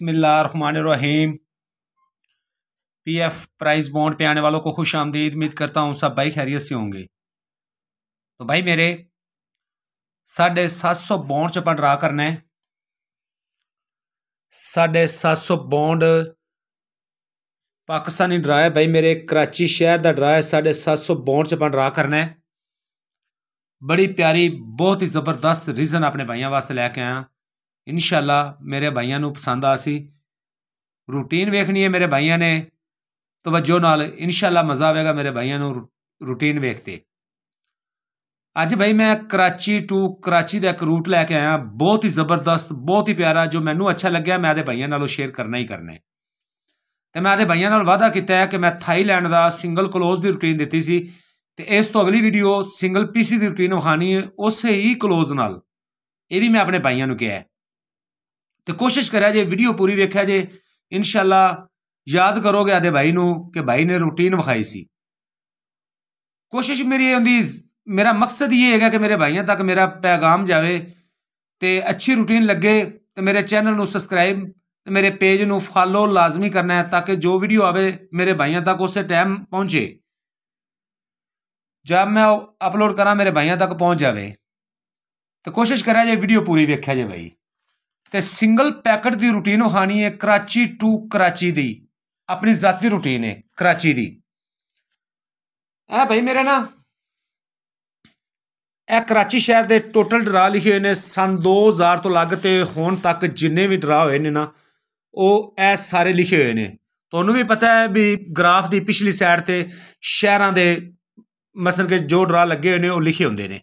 बसमीम P F prize bond पे आने वालों को खुश आमदीद उम्मीद करता हूँ सब भाई खैरियत से होंगे तो भाई मेरे साढ़े सात सौ बॉन्ड च ड्रा करना है साढ़े सात सौ बॉन्ड पाकिस्तानी ड्रा है भाई मेरे कराची शहर का ड्रा है साढ़े सात सौ बॉन्ड च ड्रा करना है बड़ी प्यारी बहुत ही ज़बरदस्त रीज़न अपने भाइयों वास्ते लैके आया ਇਨਸ਼ਾਅੱਲਾ ਮੇਰੇ ਭਾਈਆਂ ਨੂੰ ਪਸੰਦ ਆ ਸੀ ਰੂਟੀਨ ਵੇਖਣੀ ਹੈ ਮੇਰੇ ਭਾਈਆਂ ਨੇ ਤਵੱਜੋ ਨਾਲ ਇਨਸ਼ਾਅੱਲਾ ਮਜ਼ਾ ਆਵੇਗਾ ਮੇਰੇ ਭਾਈਆਂ ਨੂੰ ਰੂਟੀਨ ਵੇਖਤੇ ਅੱਜ ਭਾਈ ਮੈਂ ਕਰਾਚੀ ਟੂ ਕਰਾਚੀ ਦਾ ਇੱਕ ਰੂਟ ਲੈ ਕੇ ਆਇਆ ਬਹੁਤ ਹੀ ਜ਼ਬਰਦਸਤ ਬਹੁਤ ਹੀ ਪਿਆਰਾ ਜੋ ਮੈਨੂੰ ਅੱਛਾ ਲੱਗਿਆ ਮੈਂ ਆਦੇ ਭਾਈਆਂ ਨਾਲੋਂ ਸ਼ੇਅਰ ਕਰਨਾ ਹੀ ਕਰਨਾ ਤੇ ਮੈਂ ਆਦੇ ਭਾਈਆਂ ਨਾਲ ਵਾਅਦਾ ਕੀਤਾ ਹੈ ਕਿ ਮੈਂ ਥਾਈਲੈਂਡ ਦਾ ਸਿੰਗਲ ਕਲੋਜ਼ ਦੀ ਰੂਟੀਨ ਦਿੱਤੀ ਸੀ ਤੇ ਇਸ ਤੋਂ ਅਗਲੀ ਵੀਡੀਓ ਸਿੰਗਲ ਪੀਸੀ ਦੀ ਰੂਟੀਨ ਵਿਖਾਣੀ ਹੈ ਉਸੇ ਹੀ ਕਲੋਜ਼ ਨਾਲ ਇਹ ਵੀ ਮੈਂ ਆਪਣੇ ਭਾਈਆਂ ਨੂੰ ਕਿਹਾ ਹੈ ਤੇ ਕੋਸ਼ਿਸ਼ ਕਰਿਆ ਜੇ ਵੀਡੀਓ ਪੂਰੀ ਵੇਖਿਆ ਜੇ ਇਨਸ਼ਾਅੱਲਾ ਯਾਦ ਕਰੋਗੇ ਆਦੇ ਭਾਈ ਨੂੰ ਕਿ ਭਾਈ ਨੇ ਰੂਟੀਨ ਵਿਖਾਈ ਸੀ ਕੋਸ਼ਿਸ਼ ਮੇਰੀ ਇਹ ਹੁੰਦੀ ਮੇਰਾ ਮਕਸਦ ਇਹ ਹੈਗਾ ਕਿ ਮੇਰੇ ਭਾਈਆਂ ਤੱਕ ਮੇਰਾ ਪੈਗਾਮ ਜਾਵੇ ਤੇ ਅੱਛੀ ਰੂਟੀਨ ਲੱਗੇ ਤੇ ਮੇਰੇ ਚੈਨਲ ਨੂੰ ਸਬਸਕ੍ਰਾਈਬ ਤੇ ਮੇਰੇ ਪੇਜ ਨੂੰ ਫਾਲੋ ਲਾਜ਼ਮੀ ਕਰਨਾ ਹੈ ਤਾਂ ਕਿ ਜੋ ਵੀਡੀਓ ਆਵੇ ਮੇਰੇ ਭਾਈਆਂ ਤੱਕ ਉਸੇ ਟਾਈਮ ਪਹੁੰਚੇ ਜਦ ਮੈਂ ਅਪਲੋਡ ਕਰਾਂ ਮੇਰੇ ਭਾਈਆਂ ਤੱਕ ਪਹੁੰਚ ਜਾਵੇ ਤੇ ਕੋਸ਼ਿਸ਼ ਕਰਿਆ ਜੇ ਵੀਡੀਓ ਪੂਰੀ ਵੇਖਿਆ ਜੇ ਭਾਈ ਤੇ ਸਿੰਗਲ ਪੈਕਟ ਦੀ ਰੁਟੀਨ ਵਹਾਣੀ ਹੈ ਕਰਾਚੀ ਟੂ ਕਰਾਚੀ ਦੀ ਆਪਣੀ ਜ਼ਾਤੀ ਰੁਟੀਨ ਹੈ ਕਰਾਚੀ ਦੀ ਆ ਭਾਈ ਮੇਰੇ ਨਾ ਇਹ ਕਰਾਚੀ ਸ਼ਹਿਰ ਦੇ ਟੋਟਲ ਡਰਾ ਲਿਖੇ ਹੋਏ ਨੇ ਸਨ 2000 ਤੋਂ ਲੱਗ ਤੇ ਹੁਣ ਤੱਕ ਜਿੰਨੇ ਵੀ ਡਰਾ ਹੋਏ ਨੇ ਨਾ ਉਹ ਐ ਸਾਰੇ ਲਿਖੇ ਹੋਏ ਨੇ ਤੁਹਾਨੂੰ ਵੀ ਪਤਾ ਹੈ ਵੀ ਗ੍ਰਾਫ ਦੀ ਪਿਛਲੀ ਸਾਈਡ ਤੇ ਸ਼ਹਿਰਾਂ ਦੇ ਮਸਲ ਕੇ ਜੋ ਡਰਾ ਲੱਗੇ ਹੋਏ ਨੇ ਉਹ ਲਿਖੇ ਹੁੰਦੇ ਨੇ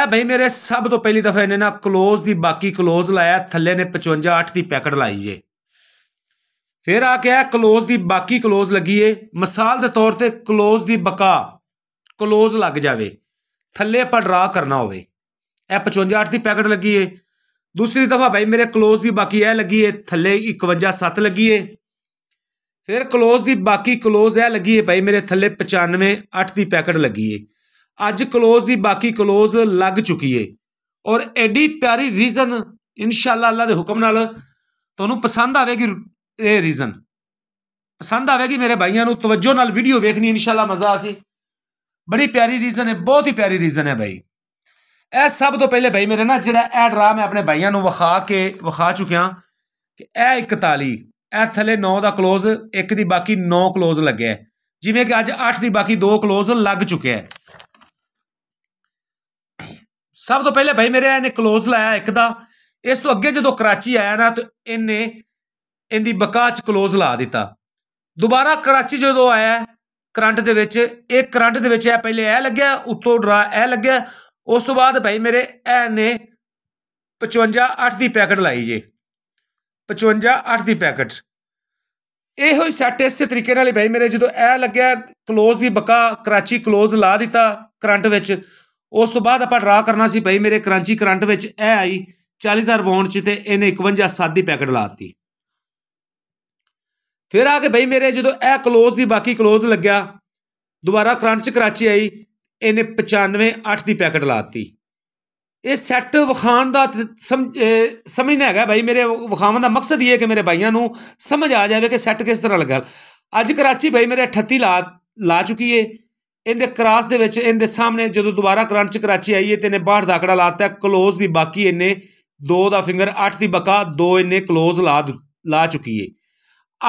ਇਹ ਬਈ ਮੇਰੇ ਸਭ ਤੋਂ ਪਹਿਲੀ ਦਫਾ ਇਹਨੇ ਨਾ ক্লোਜ਼ ਦੀ ਬਾਕੀ ক্লোਜ਼ ਲਾਇਆ ਥੱਲੇ ਨੇ 55 8 ਦੀ ਪੈਕਟ ਲਾਈ ਜੇ ਫਿਰ ਆ ਕੇ ਇਹ ক্লোਜ਼ ਦੀ ਬਾਕੀ ক্লোਜ਼ ਲੱਗੀ ਏ ਮਿਸਾਲ ਦੇ ਤੌਰ ਤੇ ক্লোਜ਼ ਦੀ ਬਕਾ ক্লোਜ਼ ਲੱਗ ਜਾਵੇ ਥੱਲੇ ਪਰ ਡਰਾ ਕਰਨਾ ਹੋਵੇ ਇਹ 55 8 ਦੀ ਪੈਕਟ ਲੱਗੀ ਏ ਦੂਸਰੀ ਦਫਾ ਭਾਈ ਮੇਰੇ ক্লোਜ਼ ਦੀ ਬਾਕੀ ਇਹ ਲੱਗੀ ਏ ਥੱਲੇ 51 7 ਲੱਗੀ ਏ ਫਿਰ ক্লোਜ਼ ਦੀ ਬਾਕੀ ক্লোਜ਼ ਇਹ ਲੱਗੀ ਏ ਭਾਈ ਮੇਰੇ ਥੱਲੇ 95 8 ਦੀ ਪੈਕਟ ਲੱਗੀ ਏ ਅੱਜ ক্লোਜ਼ ਦੀ ਬਾਕੀ ক্লোਜ਼ ਲੱਗ ਚੁੱਕੀ ਏ ਔਰ ਐਡੀ ਪਿਆਰੀ ਰੀਜ਼ਨ ਇਨਸ਼ਾਅੱਲਾ ਅੱਲਾ ਦੇ ਹੁਕਮ ਨਾਲ ਤੁਹਾਨੂੰ ਪਸੰਦ ਆਵੇਗੀ ਇਹ ਰੀਜ਼ਨ ਪਸੰਦ ਆਵੇਗੀ ਮੇਰੇ ਭਾਈਆਂ ਨੂੰ ਤਵੱਜੋ ਨਾਲ ਵੀਡੀਓ ਵੇਖਣੀ ਇਨਸ਼ਾਅੱਲਾ ਮਜ਼ਾ ਆਸੀ ਬੜੀ ਪਿਆਰੀ ਰੀਜ਼ਨ ਹੈ ਬਹੁਤ ਹੀ ਪਿਆਰੀ ਰੀਜ਼ਨ ਹੈ ਭਾਈ ਇਹ ਸਭ ਤੋਂ ਪਹਿਲੇ ਭਾਈ ਮੇਰੇ ਨਾਲ ਜਿਹੜਾ ਐ ਡਰਾਮ ਹੈ ਆਪਣੇ ਭਾਈਆਂ ਨੂੰ ਵਿਖਾ ਕੇ ਵਿਖਾ ਚੁੱਕਿਆ ਕਿ ਇਹ 41 ਇਹ ਥੱਲੇ 9 ਦਾ ক্লোਜ਼ 1 ਦੀ ਬਾਕੀ 9 ক্লোਜ਼ ਲੱਗਿਆ ਜਿਵੇਂ ਕਿ ਅੱਜ 8 ਦੀ ਬਾਕੀ 2 ক্লোਜ਼ ਲੱਗ ਚੁੱਕਿਆ ਹੈ ਸਭ ਤੋਂ ਪਹਿਲੇ ਭਾਈ ਮੇਰੇ ਇਹਨੇ ক্লোਜ਼ ਲਾਇਆ ਇੱਕ ਦਾ ਇਸ ਤੋਂ ਅੱਗੇ ਜਦੋਂ ਕਰਾਚੀ ਆਇਆ ਨਾ ਤਾਂ ਇਹਨੇ ਇਹਦੀ ਬਕਾ ਚ ক্লোਜ਼ ਲਾ ਦਿੱਤਾ ਦੁਬਾਰਾ ਕਰਾਚੀ ਜਦੋਂ ਆਇਆ ਕਰੰਟ ਦੇ ਵਿੱਚ ਇਹ ਕਰੰਟ ਦੇ ਵਿੱਚ ਆ ਪਹਿਲੇ ਇਹ ਲੱਗਿਆ ਉੱਤੋਂ ਡਰਾ ਇਹ ਲੱਗਿਆ ਉਸ ਤੋਂ ਬਾਅਦ ਭਾਈ ਮੇਰੇ ਇਹਨੇ ਨੇ 55 8 ਦੀ ਪੈਕਟ ਲਾਈ ਜੇ 55 8 ਦੀ ਪੈਕਟ ਇਹੋ ਹੀ ਸੈਟ ਇਸੇ ਤਰੀਕੇ ਨਾਲ ਭਾਈ ਮੇਰੇ ਜਦੋਂ ਇਹ ਲੱਗਿਆ ক্লোਜ਼ ਦੀ ਬਕਾ ਕਰਾਚੀ ক্লোਜ਼ ਲਾ ਦਿੱਤਾ ਕਰੰਟ ਵਿੱਚ ਉਸ ਤੋਂ ਬਾਅਦ ਆਪਾਂ ਡਰਾ ਕਰਨਾ ਸੀ ਭਾਈ ਮੇਰੇ ਕਰਾਂਚੀ ਕਰੰਟ ਵਿੱਚ ਇਹ ਆਈ 40000 ਬੌਂਡ ਚ ਤੇ ਇਹਨੇ 51 7 ਦੀ ਪੈਕਟ ਲਾਤੀ ਫਿਰ ਆ ਕੇ ਭਾਈ ਮੇਰੇ ਜਦੋਂ ਇਹ ক্লোਜ਼ ਦੀ ਬਾਕੀ ক্লোਜ਼ ਲੱਗਿਆ ਦੁਬਾਰਾ ਕਰੰਟ ਚ ਕਰਾਚੀ ਆਈ ਇਹਨੇ 95 8 ਦੀ ਪੈਕਟ ਲਾਤੀ ਇਹ ਸੈੱਟ ਵਖਾਣ ਦਾ ਸਮਝਣਾ ਹੈਗਾ ਭਾਈ ਮੇਰੇ ਵਿਖਾਉਣ ਦਾ ਮਕਸਦ ਇਹ ਹੈ ਕਿ ਮੇਰੇ ਭਾਈਆਂ ਨੂੰ ਸਮਝ ਆ ਜਾਵੇ ਕਿ ਸੈੱਟ ਕਿਸ ਤਰ੍ਹਾਂ ਲੱਗਾ ਅੱਜ ਕਰਾਚੀ ਭਾਈ ਮੇਰੇ 38 ਲਾ ਲਾ ਚੁੱਕੀ ਏ ਇਹਦੇ ਕਰਾਸ ਦੇ ਵਿੱਚ ਇਹਦੇ ਸਾਹਮਣੇ ਜਦੋਂ ਦੁਬਾਰਾ ਕਰੰਚ ਕਰਾਚੀ ਆਈ ਹੈ ਤੇ ਨੇ ਬਾਹਰ ਦਾ ਆਕੜਾ ਲਾਤਾ ਕਲੋਜ਼ ਦੀ ਬਾਕੀ ਇਹਨੇ 2 ਦਾ ਫਿੰਗਰ 8 ਦੀ ਬਕਾ 2 ਇਹਨੇ ਕਲੋਜ਼ ਲਾ ਲਾ ਚੁੱਕੀ ਹੈ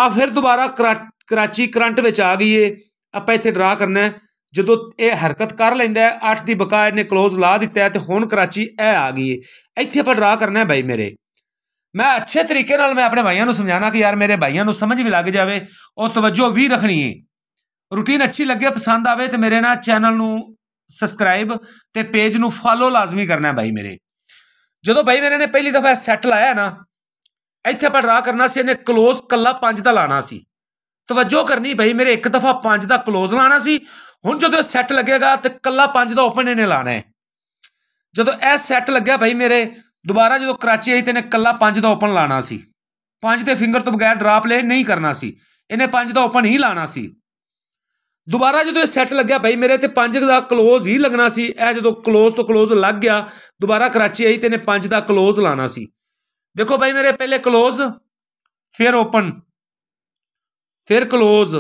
ਆ ਫਿਰ ਦੁਬਾਰਾ ਕਰਾਚੀ ਕਰੰਟ ਵਿੱਚ ਆ ਗਈ ਏ ਆਪਾਂ ਇੱਥੇ ਡਰਾ ਕਰਨਾ ਜਦੋਂ ਇਹ ਹਰਕਤ ਕਰ ਲੈਂਦਾ ਹੈ 8 ਦੀ ਬਕਾ ਇਹਨੇ ਕਲੋਜ਼ ਲਾ ਦਿੱਤਾ ਤੇ ਹੁਣ ਕਰਾਚੀ ਇਹ ਆ ਗਈ ਏ ਇੱਥੇ ਆਪਾਂ ਡਰਾ ਕਰਨਾ ਹੈ ਬਾਈ ਮੇਰੇ ਮੈਂ ਅੱਛੇ ਤਰੀਕੇ ਨਾਲ ਮੈਂ ਆਪਣੇ ਭਾਈਆਂ ਨੂੰ ਸਮਝਾਣਾ ਕਿ ਯਾਰ ਮੇਰੇ ਭਾਈਆਂ ਨੂੰ ਸਮਝ ਵੀ ਲੱਗ ਜਾਵੇ ਉਹ ਤਵੱਜੋ ਵੀ ਰੱਖਣੀ ਏ ਰੂਟੀਨ ਅੱਛੀ ਲੱਗੇ ਪਸੰਦ ਆਵੇ ਤੇ ਮੇਰੇ ਨਾਲ ਚੈਨਲ ਨੂੰ ਸਬਸਕ੍ਰਾਈਬ ਤੇ ਪੇਜ ਨੂੰ ਫੋਲੋ ਲਾਜ਼ਮੀ ਕਰਨਾ ਹੈ ਭਾਈ ਮੇਰੇ ਜਦੋਂ ਭਾਈ ਮੇਰੇ ਨੇ ਪਹਿਲੀ ਦਫਾ ਸੈੱਟ ਲਾਇਆ ਨਾ ਇੱਥੇ ਆਪਾਂ ਡਰਾ ਕਰਨਾ ਸੀ ਇਹਨੇ ক্লোਜ਼ ਕੱਲਾ 5 ਦਾ ਲਾਣਾ ਸੀ ਤਵੱਜੋ ਕਰਨੀ ਭਾਈ ਮੇਰੇ ਇੱਕ ਦਫਾ 5 ਦਾ ক্লোਜ਼ ਲਾਣਾ ਸੀ ਹੁਣ ਜਦੋਂ ਸੈੱਟ ਲੱਗੇਗਾ ਤੇ ਕੱਲਾ 5 ਦਾ ਓਪਨ ਇਹਨੇ ਲਾਣਾ ਹੈ ਜਦੋਂ ਇਹ ਸੈੱਟ ਲੱਗਿਆ ਭਾਈ ਮੇਰੇ ਦੁਬਾਰਾ ਜਦੋਂ ਕਰਾਚੀ ਆਈ ਤੇ ਇਹਨੇ ਕੱਲਾ 5 ਦਾ ਓਪਨ ਲਾਣਾ ਸੀ 5 ਦੇ ਫਿੰਗਰ ਤੋਂ ਬਗੈਰ ਡਰਾਪ ਲੈ ਨਹੀਂ ਕਰਨਾ ਸੀ ਇਹਨੇ 5 ਦਾ ਓਪਨ ਹੀ ਲਾਣਾ ਸੀ ਦੁਬਾਰਾ ਜਦੋਂ ਇਹ ਸੈੱਟ ਲੱਗਿਆ ਭਾਈ ਮੇਰੇ ਤੇ 5 ਦਾ ক্লোਜ਼ ਹੀ ਲੱਗਣਾ ਸੀ ਇਹ ਜਦੋਂ ক্লোਜ਼ ਤੋਂ ক্লোਜ਼ ਲੱਗ ਗਿਆ ਦੁਬਾਰਾ ਕਰਾਚੀ ਆਈ ਤੇ ਨੇ 5 ਦਾ ক্লোਜ਼ ਲਾਣਾ ਸੀ ਦੇਖੋ ਭਾਈ ਮੇਰੇ ਪਹਿਲੇ ক্লোਜ਼ ਫਿਰ ਓਪਨ ਫਿਰ ক্লোਜ਼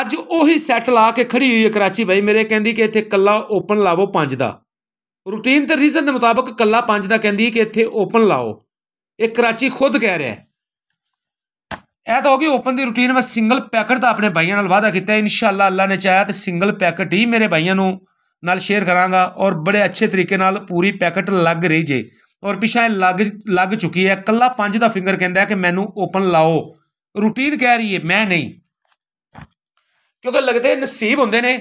ਅੱਜ ਉਹੀ ਸੈੱਟ ਲਾ ਕੇ ਖੜੀ ਹੋਈ ਹੈ ਕਰਾਚੀ ਭਾਈ ਮੇਰੇ ਕਹਿੰਦੀ ਕਿ ਇੱਥੇ ਕੱਲਾ ਓਪਨ ਲਾਵੋ 5 ਦਾ ਰੂਟੀਨ ਤੇ ਰੀਜ਼ਨ ਦੇ ਮੁਤਾਬਕ ਕੱਲਾ 5 ਦਾ ਕਹਿੰਦੀ ਕਿ ਇੱਥੇ ਓਪਨ ਲਾਓ ਇਹ ਕਰਾਚੀ ਖੁਦ ਕਹਿ ਰਿਹਾ ਹੈ ਇਹ ਤਾਂ ਹੋ ਗਈ ਓਪਨ ਦੀ ਰੂਟੀਨ ਮੈਂ ਸਿੰਗਲ ਪੈਕਟ ਦਾ ਆਪਣੇ ਭਾਈਆਂ ਨਾਲ ਵਾਅਦਾ ਕੀਤਾ ਇਨਸ਼ਾਅੱਲਾ ਅੱਲਾ ਨੇ ਚਾਹਿਆ ਤੇ ਸਿੰਗਲ ਪੈਕਟ ਹੀ ਮੇਰੇ ਭਾਈਆਂ ਨੂੰ ਨਾਲ ਸ਼ੇਅਰ ਕਰਾਂਗਾ ਔਰ ਬੜੇ ਅੱਛੇ ਤਰੀਕੇ ਨਾਲ ਪੂਰੀ ਪੈਕਟ ਲੱਗ ਰਹੀ ਜੇ ਔਰ ਪਿਛਾ ਲੱਗ ਲੱਗ ਚੁੱਕੀ ਹੈ ਕੱਲਾ ਪੰਜ ਦਾ ਫਿੰਗਰ ਕਹਿੰਦਾ ਕਿ ਮੈਨੂੰ ਓਪਨ ਲਾਓ ਰੂਟੀਨ ਕਹਿ ਰਹੀ ਹੈ ਮੈਂ ਨਹੀਂ ਕਿਉਂਕਿ ਲੱਗਦੇ ਨਸੀਬ ਹੁੰਦੇ ਨੇ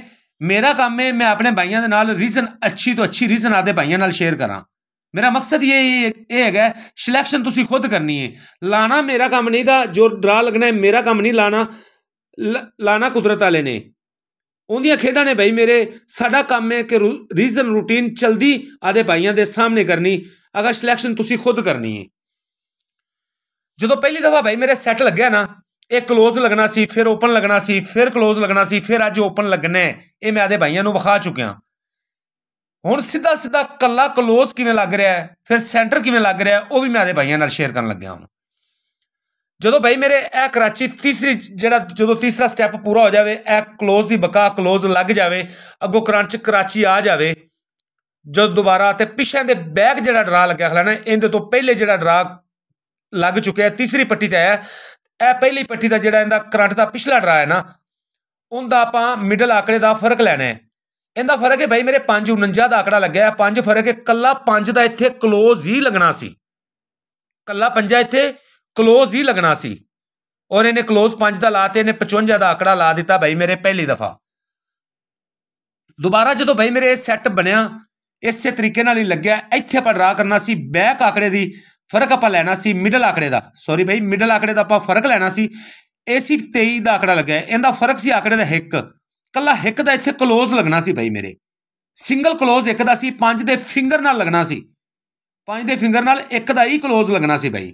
ਮੇਰਾ ਕੰਮ ਹੈ ਮੈਂ ਆਪਣੇ ਭਾਈਆਂ ਦੇ ਨਾਲ ਰੀਜ਼ਨ ਅੱਛੀ ਤੋਂ ਅੱਛੀ ਰੀਜ਼ਨ ਆਦੇ ਭਾਈਆਂ ਨਾਲ ਸ਼ੇਅਰ ਕਰਾਂ ਮੇਰਾ ਮਕਸਦ ਇਹ ਇਹ ਹੈਗਾ ਸਿਲੈਕਸ਼ਨ ਤੁਸੀਂ ਖੁਦ ਕਰਨੀ ਹੈ ਲਾਣਾ ਮੇਰਾ ਕੰਮ ਨਹੀਂ ਦਾ ਜੋ ਡਰਾ ਲੱਗਣਾ ਹੈ ਮੇਰਾ ਕੰਮ ਨਹੀਂ ਲਾਣਾ ਲਾਣਾ ਕੁਦਰਤ ਵਾਲੇ ਨੇ ਉਹਦੀਆਂ ਖੇਡਾਂ ਨੇ ਭਾਈ ਮੇਰੇ ਸਾਡਾ ਕੰਮ ਹੈ ਕਿ ਰੀਜ਼ਨ ਰੂਟੀਨ ਚਲਦੀ ਆਦੇ ਭਾਈਆਂ ਦੇ ਸਾਹਮਣੇ ਕਰਨੀ ਅਗਰ ਸਿਲੈਕਸ਼ਨ ਤੁਸੀਂ ਖੁਦ ਕਰਨੀ ਹੈ ਜਦੋਂ ਪਹਿਲੀ ਦਫਾ ਭਾਈ ਮੇਰੇ ਸੈੱਟ ਲੱਗਿਆ ਨਾ ਇਹ ক্লোਜ਼ ਲੱਗਣਾ ਸੀ ਫਿਰ ਓਪਨ ਲੱਗਣਾ ਸੀ ਫਿਰ ক্লোਜ਼ ਲੱਗਣਾ ਸੀ ਫਿਰ ਅੱਜ ਓਪਨ ਲੱਗਣਾ ਇਹ ਮੈਂ ਆਦੇ ਭਾਈਆਂ ਨੂੰ ਵਿਖਾ ਚੁੱਕਿਆ ਹੁਣ ਸਿੱਧਾ ਸਿੱਧਾ ਕੱਲਾ ਕਲੋਸ ਕਿਵੇਂ ਲੱਗ ਰਿਹਾ ਹੈ ਫਿਰ ਸੈਂਟਰ ਕਿਵੇਂ ਲੱਗ ਰਿਹਾ ਉਹ ਵੀ ਮੈਂ ਆਦੇ ਭਾਈਆਂ ਨਾਲ ਸ਼ੇਅਰ ਕਰਨ ਲੱਗਿਆ ਹੁਣ ਜਦੋਂ ਭਾਈ ਮੇਰੇ ਇਹ ਕਰਾਚੀ ਤੀਸਰੀ ਜਿਹੜਾ ਜਦੋਂ ਤੀਸਰਾ ਸਟੈਪ ਪੂਰਾ ਹੋ ਜਾਵੇ ਇਹ ਕਲੋਸ ਦੀ ਬਕਾ ਕਲੋਸ ਲੱਗ ਜਾਵੇ ਅੱਗੋਂ ਕਰਾਂਚ ਕਰਾਚੀ ਆ ਜਾਵੇ ਜਦ ਦੁਬਾਰਾ ਤੇ ਪਿਛੇ ਦੇ ਬੈਕ ਜਿਹੜਾ ਡਰਾ ਲੱਗਿਆ ਖਲਾਣਾ ਇਹਦੇ ਤੋਂ ਪਹਿਲੇ ਜਿਹੜਾ ਡਰਾ ਲੱਗ ਚੁੱਕਿਆ ਤੀਸਰੀ ਪੱਟੀ ਤੇ ਆਇਆ ਇਹ ਪਹਿਲੀ ਪੱਟੀ ਦਾ ਜਿਹੜਾ ਇਹਦਾ ਕਰੰਟ ਦਾ ਪਿਛਲਾ ਡਰਾ ਹੈ ਨਾ ਉਹਦਾ ਆਪਾਂ ਮਿਡਲ ਆਕੜੇ ਦਾ ਫਰਕ ਲੈਣਾ ਹੈ ਇਹਦਾ ਫਰਕ ਹੈ ਭਾਈ ਮੇਰੇ 549 ਦਾ ਆਕੜਾ ਲੱਗਿਆ ਹੈ 5 ਫਰਕ ਹੈ ਕੱਲਾ 5 ਦਾ ਇੱਥੇ ক্লোਜ਼ ਹੀ ਲੱਗਣਾ ਸੀ ਕੱਲਾ ਪੰਜਾ ਇੱਥੇ ক্লোਜ਼ ਹੀ ਲੱਗਣਾ ਸੀ ਔਰ ਇਹਨੇ ক্লোਜ਼ 5 ਦਾ ਲਾਤੇ ਇਹਨੇ 55 ਦਾ ਆਕੜਾ ਲਾ ਦਿੱਤਾ ਭਾਈ ਮੇਰੇ ਪਹਿਲੀ ਦਫਾ ਦੁਬਾਰਾ ਜਦੋਂ ਭਾਈ ਮੇਰੇ ਇਹ ਸੈੱਟ ਬਣਿਆ ਇਸੇ ਤਰੀਕੇ ਨਾਲ ਹੀ ਲੱਗਿਆ ਇੱਥੇ ਆਪਾਂ ਡਰਾ ਕਰਨਾ ਸੀ ਬੈਕ ਆਕੜੇ ਦੀ ਫਰਕ ਆਪਾਂ ਲੈਣਾ ਸੀ ਮਿਡਲ ਆਕੜੇ ਦਾ ਸੌਰੀ ਭਾਈ ਮਿਡਲ ਆਕੜੇ ਦਾ ਆਪਾਂ ਫਰਕ ਲੈਣਾ ਸੀ ਏਸੀ 23 ਦਾ ਆਕੜਾ ਲੱਗਿਆ ਇਹਦਾ ਫਰਕ ਸੀ ਆਕੜੇ ਦਾ 1 ਕੱਲਾ ਇੱਕ ਦਾ ਇੱਥੇ ক্লোਜ਼ ਲੱਗਣਾ ਸੀ ਭਾਈ ਮੇਰੇ ਸਿੰਗਲ ক্লোਜ਼ ਇੱਕ ਦਾ ਸੀ ਪੰਜ ਦੇ ਫਿੰਗਰ ਨਾਲ ਲੱਗਣਾ ਸੀ ਪੰਜ ਦੇ ਫਿੰਗਰ ਨਾਲ ਇੱਕ ਦਾ ਹੀ ক্লোਜ਼ ਲੱਗਣਾ ਸੀ ਭਾਈ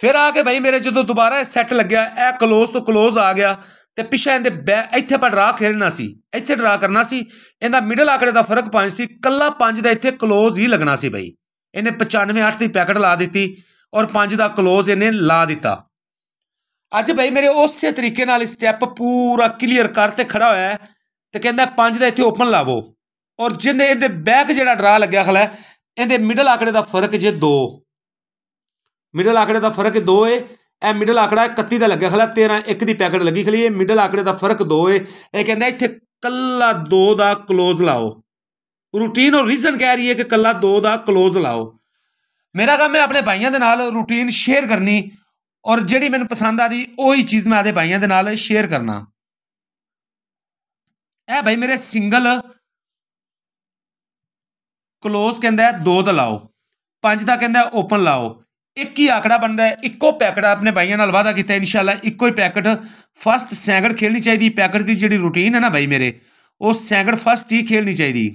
ਫਿਰ ਆ ਕੇ ਭਾਈ ਮੇਰੇ ਜਦੋਂ ਦੁਬਾਰਾ ਇਹ ਸੈੱਟ ਲੱਗਿਆ ਇਹ ক্লোਜ਼ ਤੋਂ ক্লোਜ਼ ਆ ਗਿਆ ਤੇ ਪਿਛਾ ਇਹਦੇ ਇੱਥੇ ਪਰ ਡਰਾ ਖੇਲਣਾ ਸੀ ਇੱਥੇ ਡਰਾ ਕਰਨਾ ਸੀ ਇਹਦਾ ਮਿਡਲ ਆਕੜੇ ਦਾ ਫਰਕ ਪੰਜ ਸੀ ਕੱਲਾ ਪੰਜ ਦਾ ਇੱਥੇ ক্লোਜ਼ ਹੀ ਲੱਗਣਾ ਸੀ ਭਾਈ ਇਹਨੇ 95 8 ਦੀ ਪੈਕਟ ਲਾ ਦਿੱਤੀ ਔਰ ਪੰਜ ਦਾ ক্লোਜ਼ ਇਹਨੇ ਲਾ ਦਿੱਤਾ ਅੱਜ ਭਾਈ ਮੇਰੇ ਉਸੇ ਤਰੀਕੇ ਨਾਲ ਸਟੈਪ ਪੂਰਾ ਕਲੀਅਰ ਕਰ ਤੇ ਖੜਾ ਹੋਇਆ ਤੇ ਕਹਿੰਦਾ ਪੰਜ ਦਾ ਇੱਥੇ ਓਪਨ ਲਾਵੋ ਔਰ ਜਿੰਨੇ ਇਹਦੇ ਬੈਕ ਜਿਹੜਾ ਡਰਾ ਲੱਗਿਆ ਖਲਾ ਇਹਦੇ ਮਿਡਲ ਆਕੜੇ ਦਾ ਫਰਕ ਜੇ 2 ਮਿਡਲ ਆਕੜੇ ਦਾ ਫਰਕ 2 ਏ ਇਹ ਮਿਡਲ ਆਕੜਾ 31 ਦਾ ਲੱਗਿਆ ਖਲਾ 13 1 ਦੀ ਪੈਕਟ ਲੱਗੀ ਖਲੀ ਇਹ ਮਿਡਲ ਆਕੜੇ ਦਾ ਫਰਕ 2 ਏ ਇਹ ਕਹਿੰਦਾ ਇੱਥੇ ਕੱਲਾ 2 ਦਾ ক্লোਜ਼ ਲਾਓ ਰੂਟੀਨ ਔਰ ਰੀਜ਼ਨ ਕਹਿ ਰਹੀ ਹੈ ਕਿ ਕੱਲਾ 2 ਦਾ ক্লোਜ਼ ਲਾਓ ਮੇਰਾ ਕੰਮ ਹੈ ਆਪਣੇ ਭਾਈਆਂ ਦੇ ਨਾਲ ਰੂਟੀਨ ਸ਼ੇਅਰ ਕਰਨੀ ਔਰ ਜਿਹੜੀ ਮੈਨੂੰ ਪਸੰਦ ਆਦੀ ਉਹੀ ਚੀਜ਼ ਮੈਂ ਆਦੇ ਭਾਈਆਂ ਦੇ ਨਾਲ ਸ਼ੇਅਰ ਕਰਨਾ ਇਹ ਭਾਈ ਮੇਰੇ ਸਿੰਗਲ ক্লোਜ਼ ਕਹਿੰਦਾ ਦੋ ਦਾ ਲਾਓ ਪੰਜ ਦਾ ਕਹਿੰਦਾ ਓਪਨ ਲਾਓ ਇੱਕ ਹੀ ਆਕੜਾ ਬਣਦਾ ਹੈ ਇੱਕੋ ਪੈਕਟ ਆਪਣੇ ਭਾਈਆਂ ਨਾਲ ਵਾਦਾ ਕੀਤਾ ਇਨਸ਼ਾਅੱਲਾ ਇੱਕੋ ਹੀ ਪੈਕਟ ਫਸਟ ਸੈਂਗੜ ਖੇਲਣੀ ਚਾਹੀਦੀ ਪੈਕਟ ਦੀ ਜਿਹੜੀ ਰੁਟੀਨ ਹੈ ਨਾ ਭਾਈ ਮੇਰੇ ਉਹ ਸੈਂਗੜ ਫਸਟ ਹੀ ਖੇਲਣੀ ਚਾਹੀਦੀ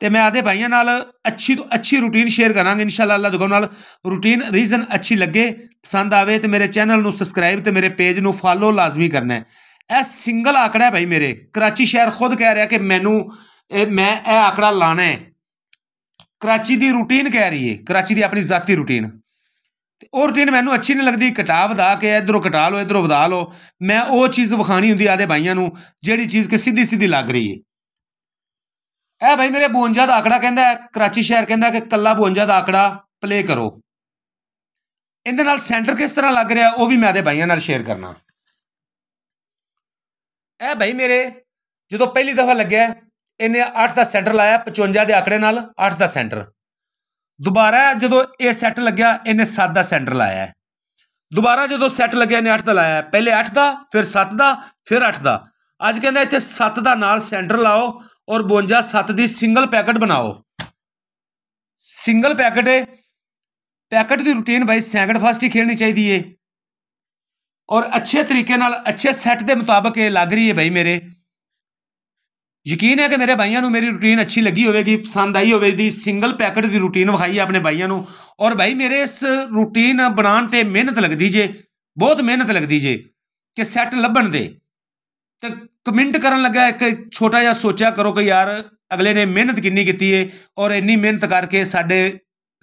ਤੇ ਮੈਂ ਆਦੇ ਭਾਈਆਂ ਨਾਲ ਅੱਛੀ ਤੋਂ ਅੱਛੀ ਰੁਟੀਨ ਸ਼ੇਅਰ ਕਰਾਂਗੇ ਇਨਸ਼ਾਅੱਲਾ ਅੱਲਾ ਦੁਗਮ ਨਾਲ ਰੁਟੀਨ ਰੀਜ਼ਨ ਅੱਛੀ ਲੱਗੇ ਪਸੰਦ ਆਵੇ ਤੇ ਮੇਰੇ ਚੈਨਲ ਨੂੰ ਸਬਸਕ੍ਰਾਈਬ ਤੇ ਮੇਰੇ ਪੇਜ ਨੂੰ ਫਾਲੋ ਲਾਜ਼ਮੀ ਕਰਨਾ ਹੈ ਇਹ ਸਿੰਗਲ ਆਕੜਾ ਹੈ ਭਾਈ ਮੇਰੇ ਕਰਾਚੀ ਸ਼ਹਿਰ ਖੁਦ ਕਹਿ ਰਿਹਾ ਕਿ ਮੈਨੂੰ ਮੈਂ ਇਹ ਆਕੜਾ ਲਾਣਾ ਹੈ ਕਰਾਚੀ ਦੀ ਰੁਟੀਨ ਕਹਿ ਰਹੀ ਹੈ ਕਰਾਚੀ ਦੀ ਆਪਣੀ ਜ਼ਾਤੀ ਰੁਟੀਨ ਤੇ ਉਹ ਰੁਟੀਨ ਮੈਨੂੰ ਅੱਛੀ ਨਹੀਂ ਲੱਗਦੀ ਘਟਾ ਵਧਾ ਕੇ ਇਧਰੋਂ ਘਟਾ ਲਓ ਇਧਰੋਂ ਵਧਾ ਲਓ ਮੈਂ ਉਹ ਚੀਜ਼ ਵਿਖਾਣੀ ਹੁੰਦੀ ਆਦੇ ਭਾਈਆਂ ਨੂੰ ਜਿਹੜੀ ਚੀਜ਼ ਕਿ ਸਿੱਧੀ ਸਿੱਧੀ ਲੱਗ ਰਹੀ ਹੈ ਇਹ ਭਾਈ ਮੇਰੇ 52 ਦਾ ਆਕੜਾ ਕਹਿੰਦਾ ਕਰਾਚੀ ਸ਼ਹਿਰ ਕਹਿੰਦਾ ਕਿ ਕੱਲਾ 52 ਦਾ ਆਕੜਾ ਪਲੇ ਕਰੋ ਇਹਦੇ ਨਾਲ ਸੈਂਟਰ ਕਿਸ ਤਰ੍ਹਾਂ ਲੱਗ ਰਿਹਾ ਉਹ ਵੀ ਮੈਂ ਦੇ ਭਾਈਆਂ ਨਾਲ ਸ਼ੇਅਰ ਕਰਨਾ ਇਹ ਭਾਈ ਮੇਰੇ ਜਦੋਂ ਪਹਿਲੀ ਦਫਾ ਲੱਗਿਆ ਇਹਨੇ 8 ਦਾ ਸੈਂਟਰ ਲਾਇਆ 55 ਦੇ ਆਕੜੇ ਨਾਲ 8 ਦਾ ਸੈਂਟਰ ਦੁਬਾਰਾ ਜਦੋਂ ਇਹ ਸੈੱਟ ਲੱਗਿਆ ਇਹਨੇ 7 ਦਾ ਸੈਂਟਰ ਲਾਇਆ ਦੁਬਾਰਾ ਜਦੋਂ ਸੈੱਟ ਲੱਗਿਆ ਇਹਨੇ 8 ਦਾ ਲਾਇਆ ਪਹਿਲੇ 8 ਦਾ ਫਿਰ 7 ਦਾ ਫਿਰ 8 ਦਾ ਅੱਜ ਕਹਿੰਦਾ ਇੱਥੇ 7 ਦਾ ਨਾਲ ਸੈਂਟਰ ਲਾਓ ਔਰ 52 7 ਦੀ ਸਿੰਗਲ ਪੈਕਟ ਬਣਾਓ ਸਿੰਗਲ ਪੈਕਟ ਹੈ ਪੈਕਟ ਦੀ ਰੁਟੀਨ ਬਾਈ ਸੈਕਿੰਡ ਫਸਟ ਹੀ ਖੇਡਣੀ ਚਾਹੀਦੀ ਏ ਔਰ ਅੱਛੇ ਤਰੀਕੇ ਨਾਲ ਅੱਛੇ ਸੈੱਟ ਦੇ ਮੁਤਾਬਕ ਇਹ ਲੱਗ ਰਹੀ ਏ ਬਾਈ ਮੇਰੇ ਯਕੀਨ ਹੈ ਕਿ ਮੇਰੇ ਭਾਈਆਂ ਨੂੰ ਮੇਰੀ ਰੁਟੀਨ ਅੱਛੀ ਲੱਗੀ ਹੋਵੇਗੀ ਪਸੰਦ ਆਈ ਹੋਵੇਗੀ ਸਿੰਗਲ ਪੈਕਟ ਦੀ ਰੁਟੀਨ ਵਿਖਾਈ ਆਪਣੇ ਭਾਈਆਂ ਨੂੰ ਔਰ ਭਾਈ ਮੇਰੇ ਇਸ ਰੁਟੀਨ ਬਣਾਉਣ ਤੇ ਮਿਹਨਤ ਲੱਗਦੀ ਜੇ ਬਹੁਤ ਮਿਹਨਤ ਲੱਗਦੀ ਜੇ ਕਿ ਸੈੱਟ ਲੱਭਣ ਦੇ ਤੇ ਕਮੈਂਟ ਕਰਨ ਲੱਗਾ ਇੱਕ ਛੋਟਾ ਜਿਹਾ ਸੋਚਿਆ ਕਰੋ ਕਿ ਯਾਰ ਅਗਲੇ ਨੇ ਮਿਹਨਤ ਕਿੰਨੀ ਕੀਤੀ ਏ ਔਰ ਇੰਨੀ ਮਿਹਨਤ ਕਰਕੇ ਸਾਡੇ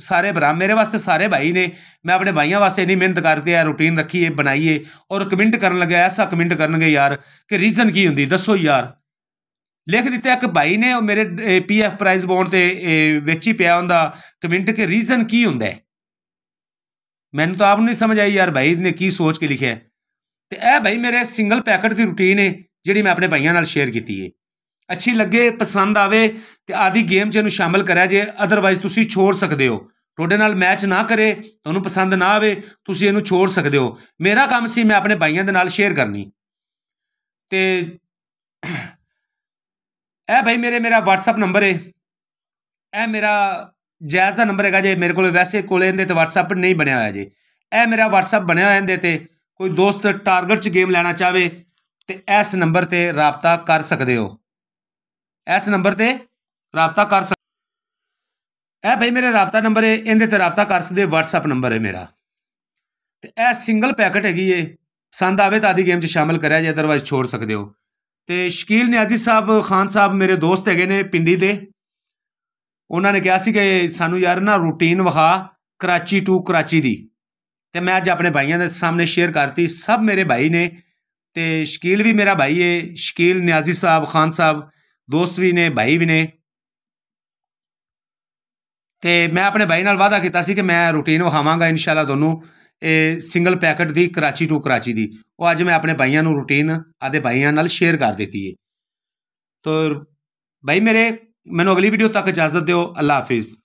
ਸਾਰੇ ਭਰਾ ਮੇਰੇ ਵਾਸਤੇ ਸਾਰੇ ਭਾਈ ਨੇ ਮੈਂ ਆਪਣੇ ਭਾਈਆਂ ਵਾਸਤੇ ਇੰਨੀ ਮਿਹਨਤ ਕਰਦੇ ਆ ਰੁਟੀਨ ਰੱਖੀਏ ਬਣਾਈਏ ਔਰ ਕਮੈਂਟ ਕਰਨ ਲੱਗਾ ਐਸਾ ਕਮੈਂਟ ਕਰਨਗੇ ਯਾਰ ਕਿ ਰੀਜ਼ਨ ਕੀ ਹੁੰਦੀ ਦੱਸੋ ਯਾਰ ਲਿਖ ਦਿੱਤਾ ਇੱਕ ਭਾਈ ਨੇ ਉਹ ਮੇਰੇ ਪੀਐਫ ਪ੍ਰਾਈਜ਼ ਬੌਂਡ ਤੇ ਵਿੱਚ ਹੀ ਪਿਆ ਹੁੰਦਾ ਕਮੈਂਟ ਕਿ ਰੀਜ਼ਨ ਕੀ ਹੁੰਦਾ ਮੈਨੂੰ ਤਾਂ ਆਪ ਨੂੰ ਨਹੀਂ ਸਮਝ ਆਈ ਯਾਰ ਭਾਈ ਨੇ ਕੀ ਸੋਚ ਕੇ ਲਿਖਿਆ ਤੇ ਇਹ ਭਾਈ ਮੇਰੇ ਸਿੰਗਲ ਪੈਕਟ ਦੀ ਰੁਟੀਨ ਹੈ ਜਿਹੜੀ ਮੈਂ ਆਪਣੇ ਭਾਈਆਂ ਨਾਲ ਸ਼ੇਅਰ ਕੀਤੀ ਹੈ ਅੱਛੀ ਲੱਗੇ ਪਸੰਦ ਆਵੇ ਤੇ ਆਦੀ ਗੇਮ 'ਚ ਇਹਨੂੰ ਸ਼ਾਮਲ ਕਰਿਆ ਜੇ ਅਦਰਵਾਇਜ਼ ਤੁਸੀਂ ਛੋੜ ਸਕਦੇ ਹੋ ਤੁਹਾਡੇ ਨਾਲ ਮੈਚ ਨਾ ਕਰੇ ਤੁਹਾਨੂੰ ਪਸੰਦ ਨਾ ਆਵੇ ਤੁਸੀਂ ਇਹਨੂੰ ਛੋੜ ਸਕਦੇ ਹੋ ਮੇਰਾ ਕੰਮ ਸੀ ਮੈਂ ਆਪਣੇ ਭਾਈਆਂ ਦੇ ਨਾਲ ਸ਼ੇਅਰ ਕਰਨੀ ਤੇ ਐ ਭਾਈ ਮੇਰੇ ਮੇਰਾ WhatsApp ਨੰਬਰ ਹੈ ਇਹ ਮੇਰਾ ਜੈਜ਼ ਦਾ ਨੰਬਰ ਹੈਗਾ ਜੇ ਮੇਰੇ ਕੋਲ ਵੈਸੇ ਕੋਲੇ ਇਹਦੇ ਤੇ WhatsApp ਨਹੀਂ ਬਣਿਆ ਹੋਇਆ ਜੇ ਇਹ ਮੇਰਾ WhatsApp ਬਣਿਆ ਹੋਇਆ ਇਹਦੇ ਤੇ ਕੋਈ ਦੋਸਤ ਟਾਰਗੇਟ 'ਚ ਗੇਮ ਲੈਣਾ ਚਾਹਵੇ ਤੇ ਇਸ ਨੰਬਰ ਤੇ ਰਾਬਤਾ ਕਰ ਸਕਦੇ ਹੋ ਇਸ ਨੰਬਰ ਤੇ ਰਾਬਤਾ ਕਰ ਸਕਦੇ ਐ ਭਾਈ ਮੇਰਾ ਰਾਬਤਾ ਨੰਬਰ ਹੈ ਇਹਦੇ ਤੇ ਰਾਬਤਾ ਕਰ ਸਕਦੇ WhatsApp ਨੰਬਰ ਹੈ ਮੇਰਾ ਤੇ ਇਹ ਸਿੰਗਲ ਪੈਕਟ ਹੈਗੀ ਏ ਪਸੰਦ ਆਵੇ ਤਾਂ ਆਦੀ ਗੇਮ 'ਚ ਸ਼ਾਮਲ ਕਰਿਆ ਜਾਂ ਅਦਰਵਾਇਜ਼ ਛੋੜ ਸਕਦੇ ਹੋ ਤੇ ਸ਼ਕੀਲ ਨਿਆਜ਼ੀ ਸਾਹਿਬ ਖਾਨ ਸਾਹਿਬ ਮੇਰੇ ਦੋਸਤ ਹੈਗੇ ਨੇ ਪਿੰਡੀ ਦੇ ਉਹਨਾਂ ਨੇ ਕਿਹਾ ਸੀ ਕਿ ਸਾਨੂੰ ਯਾਰ ਨਾ ਰੂਟੀਨ ਵਿਖਾ ਕਰਾਚੀ ਟੂ ਕਰਾਚੀ ਦੀ ਤੇ ਮੈਂ ਅੱਜ ਆਪਣੇ ਭਾਈਆਂ ਦੇ ਸਾਹਮਣੇ ਸ਼ੇਅਰ ਕਰਤੀ ਸਭ ਮੇਰੇ ਭਾਈ ਨੇ ਤੇ ਸ਼ਕੀਲ ਵੀ ਮੇਰਾ ਭਾਈ ਏ ਸ਼ਕੀਲ ਨਿਆਜ਼ੀ ਸਾਹਿਬ ਖਾਨ ਸਾਹਿਬ ਦੋਸਤ ਵੀ ਨੇ ਭਾਈ ਵੀ ਨੇ ਤੇ ਮੈਂ ਆਪਣੇ ਭਾਈ ਨਾਲ ਵਾਅਦਾ ਕੀਤਾ ਸੀ ਕਿ ਮੈਂ ਰੂਟੀਨ ਵਹਾਵਾਂਗਾ ਇਨਸ਼ਾਅੱਲਾ ਦੋਨੋਂ ਇਹ ਸਿੰਗਲ ਪੈਕਟ ਦੀ ਕਰਾਚੀ ਟੂ ਕਰਾਚੀ ਦੀ ਉਹ ਅੱਜ ਮੈਂ ਆਪਣੇ ਭਾਈਆਂ ਨੂੰ ਰੂਟੀਨ ਆਦੇ ਭਾਈਆਂ ਨਾਲ ਸ਼ੇਅਰ ਕਰ ਦਿੱਤੀ ਏ ਤੋ ਭਾਈ ਮੇਰੇ ਮੈਨੂੰ ਅਗਲੀ ਵੀਡੀਓ ਤੱਕ ਇਜਾਜ਼ਤ ਦਿਓ ਅੱਲਾ ਹਾਫਿਜ਼